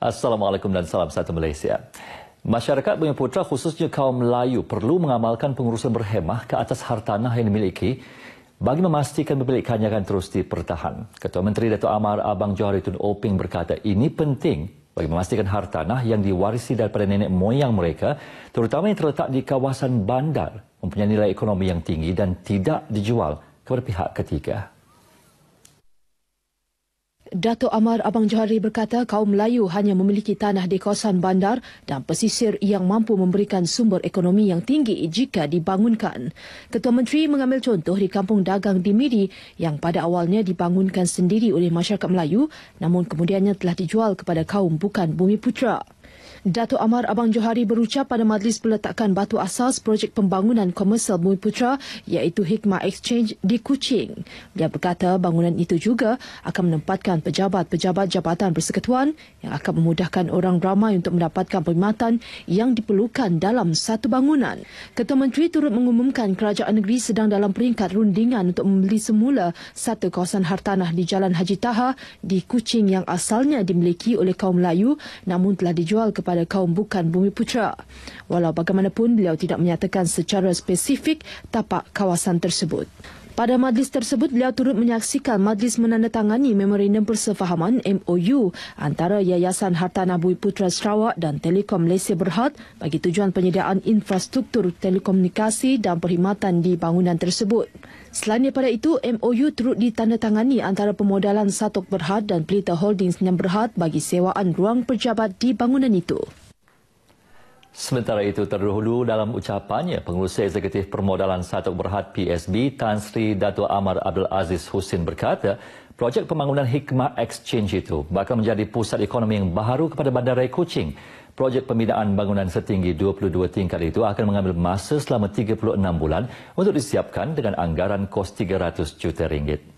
Assalamualaikum dan salam satu Malaysia. Masyarakat Bumi Putra khususnya kaum Melayu perlu mengamalkan pengurusan berhemah ke atas hartanah yang dimiliki bagi memastikan pemilikannya akan terus dipertahan. Ketua Menteri Datuk Amar Abang Johari Tun Oping berkata ini penting bagi memastikan hartanah yang diwarisi daripada nenek moyang mereka terutama yang terletak di kawasan bandar mempunyai nilai ekonomi yang tinggi dan tidak dijual kepada pihak ketiga. Dato Amar Abang Johari berkata kaum Melayu hanya memiliki tanah di kawasan bandar dan pesisir yang mampu memberikan sumber ekonomi yang tinggi jika dibangunkan. Ketua Menteri mengambil contoh di kampung dagang di Midi yang pada awalnya dibangunkan sendiri oleh masyarakat Melayu namun kemudiannya telah dijual kepada kaum bukan bumi putra. Dato Amar Abang Johari berucap pada majlis peletakan batu asas projek pembangunan komersial Bumi Putra iaitu Hikmah Exchange di Kuching. Dia berkata bangunan itu juga akan menempatkan pejabat-pejabat jabatan persekutuan yang akan memudahkan orang ramai untuk mendapatkan perkhidmatan yang diperlukan dalam satu bangunan. Ketua Menteri turut mengumumkan kerajaan negeri sedang dalam peringkat rundingan untuk membeli semula satu kawasan hartanah di Jalan Haji Taha di Kuching yang asalnya dimiliki oleh kaum Melayu namun telah dijual kepada kepada kaum bukan bumi putera. Walau bagaimanapun, beliau tidak menyatakan secara spesifik tapak kawasan tersebut. Pada majlis tersebut, beliau turut menyaksikan majlis menandatangani Memorandum Persefahaman MOU antara Yayasan Hartanah Bui Putra Sarawak dan Telekom Malaysia Berhad bagi tujuan penyediaan infrastruktur telekomunikasi dan perkhidmatan di bangunan tersebut. Selain daripada itu, MOU turut ditandatangani antara pemodalan Satok Berhad dan Pelita Holdings yang Berhad bagi sewaan ruang pejabat di bangunan itu. Sementara itu terdahulu dalam ucapannya, pengurus Eksekutif Permodalan Satok Berhad PSB Tan Sri Dato' Amar Abdul Aziz Husin berkata, projek pembangunan Hikmah Exchange itu bakal menjadi pusat ekonomi yang baru kepada Bandarai Kuching. Projek pembinaan bangunan setinggi 22 tingkat itu akan mengambil masa selama 36 bulan untuk disiapkan dengan anggaran kos 300 juta ringgit.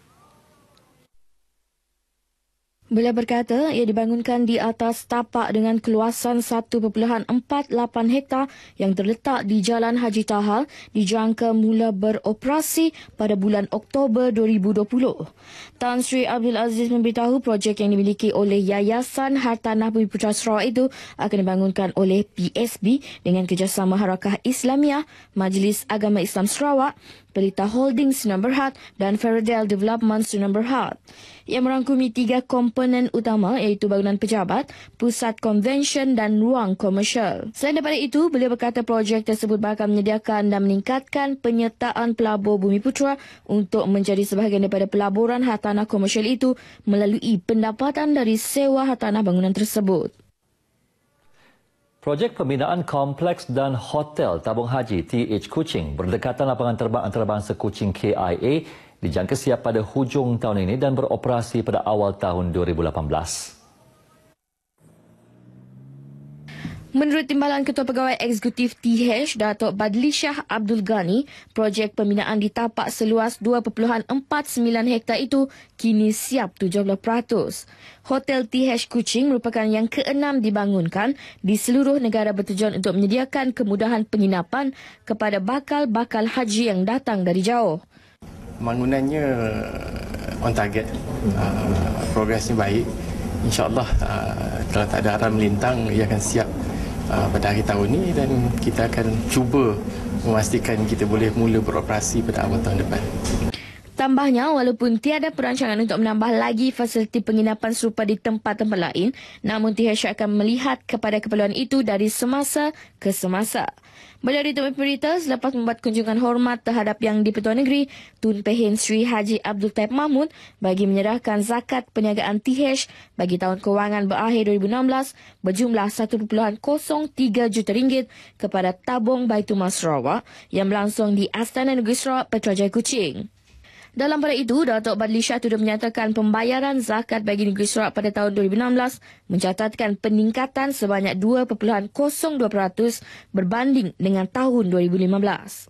Beliau berkata ia dibangunkan di atas tapak dengan keluasan 1.48 hektar yang terletak di Jalan Haji Tahal dijangka mula beroperasi pada bulan Oktober 2020. Tan Sri Abdul Aziz memberitahu projek yang dimiliki oleh Yayasan Hartanah Bumi Putra Sarawak itu akan dibangunkan oleh PSB dengan kerjasama Harakah Islamiah, Majlis Agama Islam Sarawak, Pelita Holdings Sdn Bhd dan Faradel Development Sdn Bhd yang merangkumi tiga komponen utama iaitu bangunan pejabat, pusat konvensyen dan ruang komersial. Selain daripada itu, beliau berkata projek tersebut bakal menyediakan dan meningkatkan penyertaan pelabur Bumi Putera untuk menjadi sebahagian daripada pelaburan hartanah komersial itu melalui pendapatan dari sewa hartanah bangunan tersebut. Projek pembinaan kompleks dan hotel Tabung Haji TH Kuching berdekatan lapangan terbang antarabangsa Kuching KIA dijangka siap pada hujung tahun ini dan beroperasi pada awal tahun 2018. Menurut Timbalan Ketua Pegawai Eksekutif TH, Datuk Badli Shah Abdul Ghani, projek pembinaan di tapak seluas 2.49 hektar itu kini siap 70%. Hotel TH Kuching merupakan yang keenam dibangunkan di seluruh negara bertujuan untuk menyediakan kemudahan penginapan kepada bakal-bakal haji yang datang dari jauh bangunannya uh, on target. Hmm. Uh, progresnya baik. InsyaAllah uh, kalau tak ada arah lintang, ia akan siap uh, pada akhir tahun ini dan kita akan cuba memastikan kita boleh mula beroperasi pada awal tahun depan. Tambahnya, walaupun tiada perancangan untuk menambah lagi fasiliti penginapan serupa di tempat-tempat lain, namun THS akan melihat kepada keperluan itu dari semasa ke semasa. Beliau ditemui pemerintah selepas membuat kunjungan hormat terhadap Yang di-Pertuan Negeri, Tun Pehin Sri Haji Abdul Taib Mahmud bagi menyerahkan zakat peniagaan TH bagi tahun kewangan berakhir 2016 berjumlah 1.03 juta ringgit kepada Tabung Baitumah Sarawak yang berlangsung di Astana Negeri Sarawak Petrojaya Kuching. Dalam pada itu, Datuk Badli Shah Tudor menyatakan pembayaran zakat bagi negeri Sarawak pada tahun 2016 mencatatkan peningkatan sebanyak 2.02% berbanding dengan tahun 2015.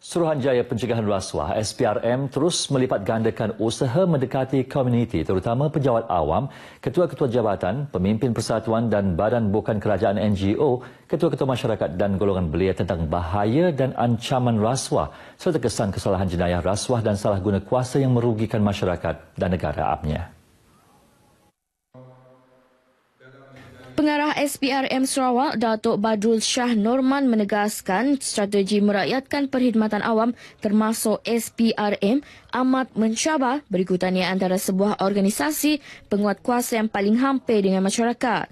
Suruhanjaya Pencegahan Rasuah SPRM terus melipat gandakan usaha mendekati komuniti terutama pejabat awam, ketua-ketua jabatan, pemimpin persatuan dan badan bukan kerajaan NGO, ketua-ketua masyarakat dan golongan belia tentang bahaya dan ancaman rasuah serta kesan kesalahan jenayah rasuah dan salah guna kuasa yang merugikan masyarakat dan negara amnya. Pengarah SPRM Sarawak, Datuk Badrul Shah Norman menegaskan strategi merakyatkan perkhidmatan awam termasuk SPRM amat mencabar berikutannya antara sebuah organisasi penguat kuasa yang paling hampir dengan masyarakat.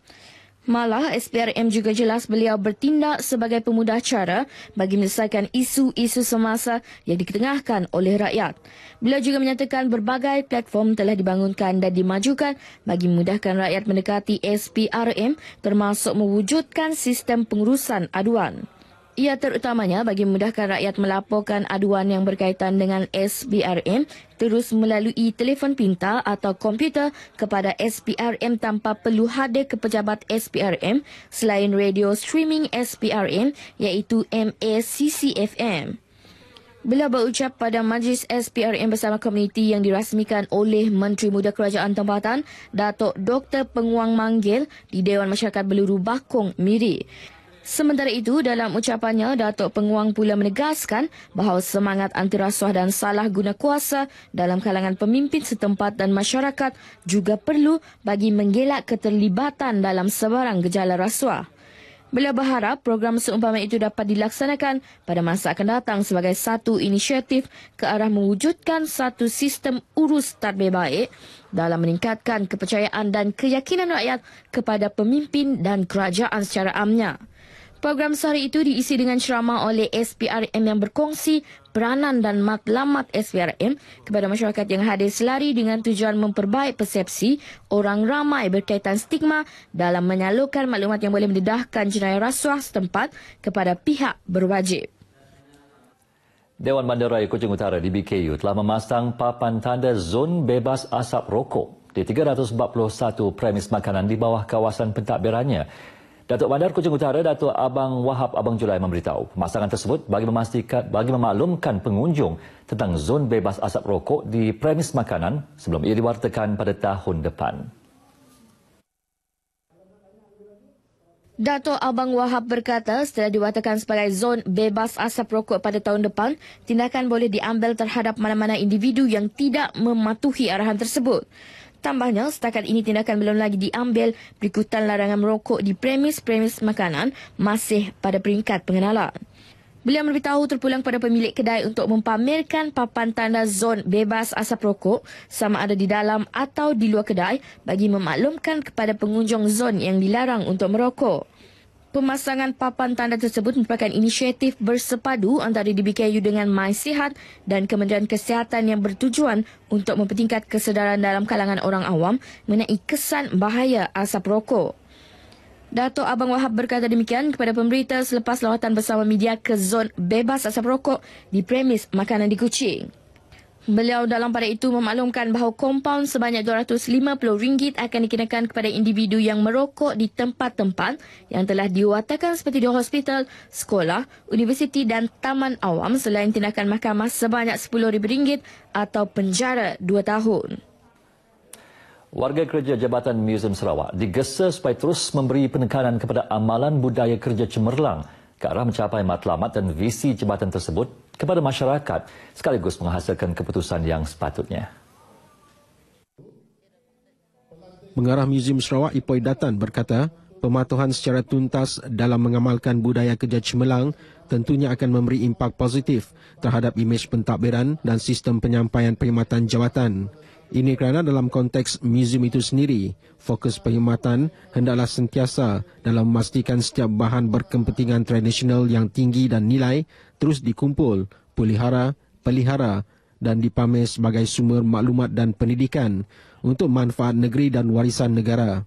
Malah, SPRM juga jelas beliau bertindak sebagai pemudah cara bagi menyelesaikan isu-isu semasa yang diketengahkan oleh rakyat. Beliau juga menyatakan berbagai platform telah dibangunkan dan dimajukan bagi memudahkan rakyat mendekati SPRM termasuk mewujudkan sistem pengurusan aduan ia terutamanya bagi memudahkan rakyat melaporkan aduan yang berkaitan dengan SPRM terus melalui telefon pintar atau komputer kepada SPRM tanpa perlu hadir ke pejabat SPRM selain radio streaming SPRM iaitu MACCFM. Beliau berucap pada majlis SPRM bersama komuniti yang dirasmikan oleh Menteri Muda Kerajaan Tempatan, Datuk Dr. Penguang Manggil di Dewan Masyarakat Beluru Bakong, Miri. Sementara itu, dalam ucapannya, Datuk Penguang pula menegaskan bahawa semangat anti rasuah dan salah guna kuasa dalam kalangan pemimpin setempat dan masyarakat juga perlu bagi menggelak keterlibatan dalam sebarang gejala rasuah. Beliau berharap program seumpama itu dapat dilaksanakan pada masa akan datang sebagai satu inisiatif ke arah mewujudkan satu sistem urus tadbir baik dalam meningkatkan kepercayaan dan keyakinan rakyat kepada pemimpin dan kerajaan secara amnya. Program sehari itu diisi dengan ceramah oleh SPRM yang berkongsi peranan dan matlamat SPRM kepada masyarakat yang hadir selari dengan tujuan memperbaik persepsi orang ramai berkaitan stigma dalam menyalurkan maklumat yang boleh mendedahkan jenayah rasuah setempat kepada pihak berwajib. Dewan Bandaraya Kuching Utara di BKU telah memasang papan tanda zon bebas asap rokok di 341 premis makanan di bawah kawasan pentadbirannya. Datuk Bandar Kuching Utara Datuk Abang Wahab Abang Julai memberitahu pemasangan tersebut bagi memastikan bagi memaklumkan pengunjung tentang zon bebas asap rokok di premis makanan sebelum ia diwartakan pada tahun depan. Dato Abang Wahab berkata setelah diwatakan sebagai zon bebas asap rokok pada tahun depan, tindakan boleh diambil terhadap mana-mana individu yang tidak mematuhi arahan tersebut. Tambahnya, setakat ini tindakan belum lagi diambil berikutan larangan merokok di premis-premis makanan masih pada peringkat pengenalan. Beliau memberitahu terpulang pada pemilik kedai untuk mempamerkan papan tanda zon bebas asap rokok sama ada di dalam atau di luar kedai bagi memaklumkan kepada pengunjung zon yang dilarang untuk merokok. Pemasangan papan tanda tersebut merupakan inisiatif bersepadu antara DBKU dengan MySihat dan Kementerian Kesihatan yang bertujuan untuk mempertingkat kesedaran dalam kalangan orang awam mengenai kesan bahaya asap rokok. Dato' Abang Wahab berkata demikian kepada pemberita selepas lawatan bersama media ke zon bebas asap rokok di premis makanan di Kuching. Beliau dalam pada itu memaklumkan bahawa kompaun sebanyak RM250 akan dikenakan kepada individu yang merokok di tempat-tempat yang telah diwatakan seperti di hospital, sekolah, universiti dan taman awam selain tindakan mahkamah sebanyak RM10,000 atau penjara 2 tahun. Warga kerja Jabatan Museum Sarawak digesa supaya terus memberi penekanan kepada amalan budaya kerja cemerlang ke arah mencapai matlamat dan visi jabatan tersebut kepada masyarakat sekaligus menghasilkan keputusan yang sepatutnya. Pengarah Museum Sarawak Ipoy Datan berkata, pematuhan secara tuntas dalam mengamalkan budaya kerja cemerlang tentunya akan memberi impak positif terhadap imej pentadbiran dan sistem penyampaian perkhidmatan jawatan. Ini kerana dalam konteks museum itu sendiri, fokus penghematan hendaklah sentiasa dalam memastikan setiap bahan berkepentingan tradisional yang tinggi dan nilai terus dikumpul, pelihara, pelihara dan dipamer sebagai sumber maklumat dan pendidikan untuk manfaat negeri dan warisan negara.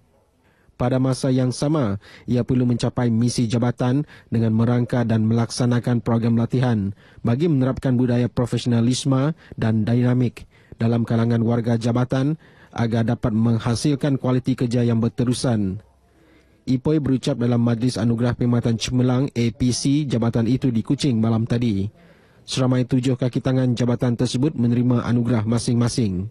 Pada masa yang sama, ia perlu mencapai misi jabatan dengan merangka dan melaksanakan program latihan bagi menerapkan budaya profesionalisme dan dinamik dalam kalangan warga jabatan agar dapat menghasilkan kualiti kerja yang berterusan. Ipoy berucap dalam Majlis Anugerah Pemerintahan cemerlang APC jabatan itu di Kuching malam tadi. Seramai tujuh kaki tangan jabatan tersebut menerima anugerah masing-masing.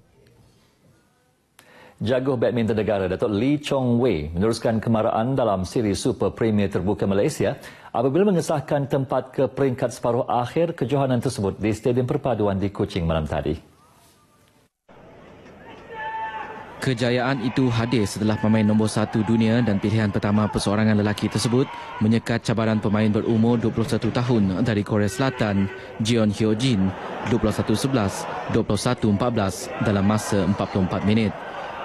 Jaguh badminton negara Datuk Lee Chong Wei meneruskan kemarahan dalam siri Super Premier Terbuka Malaysia apabila mengesahkan tempat ke peringkat separuh akhir kejohanan tersebut di Stadium Perpaduan di Kuching malam tadi. Kejayaan itu hadir setelah pemain nombor satu dunia dan pilihan pertama perseorangan lelaki tersebut menyekat cabaran pemain berumur 21 tahun dari Korea Selatan, Jeon Hyo Jin, 21-11, 21-14 dalam masa 44 minit.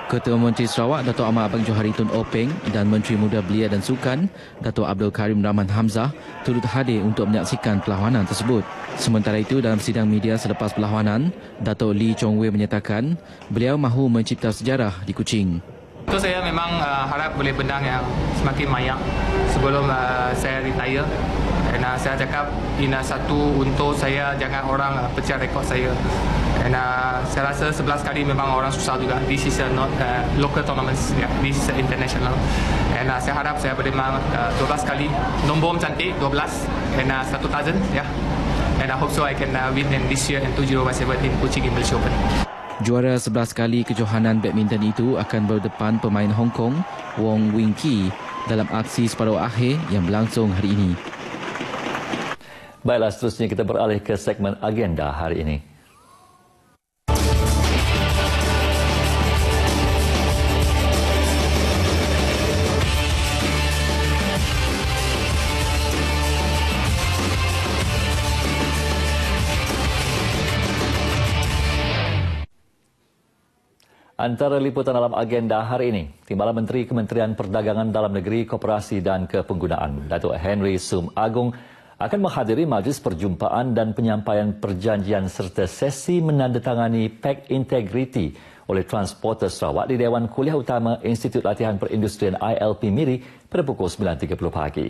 Ketua Menteri Sarawak Datuk Amar Abang Johari Tun Openg dan Menteri Muda Belia dan Sukan Datuk Abdul Karim Rahman Hamzah turut hadir untuk menyaksikan perlawanan tersebut. Sementara itu dalam sidang media selepas perlawanan, Datuk Lee Chong Wei menyatakan beliau mahu mencipta sejarah di Kuching. Itu saya memang uh, harap boleh benang yang semakin mayak sebelum uh, saya retire. Kena saya cakap ini satu untuk saya jangan orang ah, pecah rekod saya. And saya rasa sebelas kali memang orang susah juga. This is not uh, local tournaments, Yeah. This is international. And saya harap saya boleh memang uh, belas kali. Nombor cantik 12 and uh, 1,000. Yeah. And I hope so I can uh, win in this year and tujuh 2017 Kuching English Open. Juara 11 kali kejohanan badminton itu akan berdepan pemain Hong Kong Wong Wing Kee dalam aksi separuh akhir yang berlangsung hari ini. Baiklah, seterusnya kita beralih ke segmen agenda hari ini. Antara liputan dalam agenda hari ini, Timbalan Menteri Kementerian Perdagangan Dalam Negeri, Koperasi dan Kepenggunaan, Datuk Henry Sum Agung akan menghadiri majlis perjumpaan dan penyampaian perjanjian serta sesi menandatangani Pak Integrity oleh transporter Sarawak di Dewan Kuliah Utama Institut Latihan Perindustrian ILP Miri pada pukul 9.30 pagi.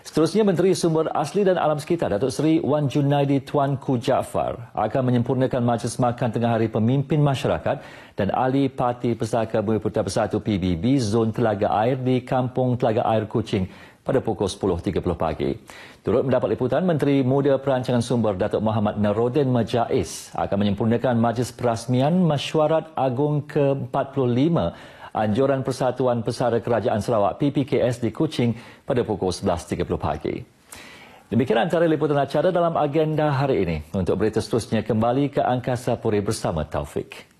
Seterusnya, Menteri Sumber Asli dan Alam Sekitar Datuk Seri Wan Junaidi Tuanku Jaafar akan menyempurnakan majlis makan tengah hari pemimpin masyarakat dan ahli parti Pesaka Bumiputra Bersatu PBB Zon Telaga Air di Kampung Telaga Air Kucing pada pukul 10.30 pagi. Turut mendapat liputan, Menteri Muda Perancangan Sumber Datuk Muhammad Narodin Majais akan menyempurnakan Majlis Perasmian Mesyuarat Agung ke-45 Anjuran Persatuan Pesara Kerajaan Sarawak PPKS di Kuching pada pukul 11.30 pagi. Demikian antara liputan acara dalam agenda hari ini. Untuk berita seterusnya, kembali ke Angkasa Puri bersama Taufik.